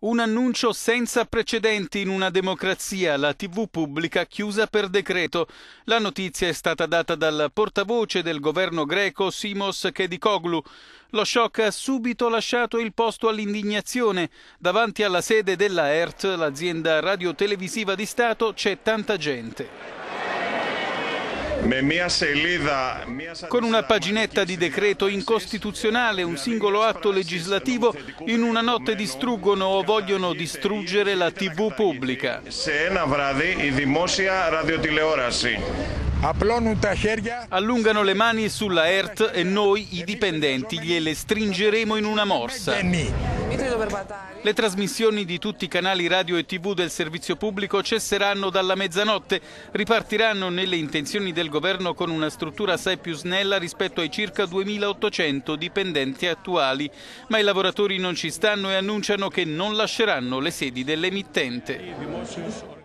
Un annuncio senza precedenti in una democrazia, la TV pubblica chiusa per decreto. La notizia è stata data dal portavoce del governo greco Simos Kedikoglu. Lo shock ha subito lasciato il posto all'indignazione. Davanti alla sede della ERT, l'azienda radiotelevisiva di Stato, c'è tanta gente. Con una paginetta di decreto incostituzionale, un singolo atto legislativo, in una notte distruggono o vogliono distruggere la TV pubblica. Allungano le mani sulla ERT e noi, i dipendenti, gliele stringeremo in una morsa. Le trasmissioni di tutti i canali radio e tv del servizio pubblico cesseranno dalla mezzanotte, ripartiranno nelle intenzioni del governo con una struttura assai più snella rispetto ai circa 2.800 dipendenti attuali, ma i lavoratori non ci stanno e annunciano che non lasceranno le sedi dell'emittente.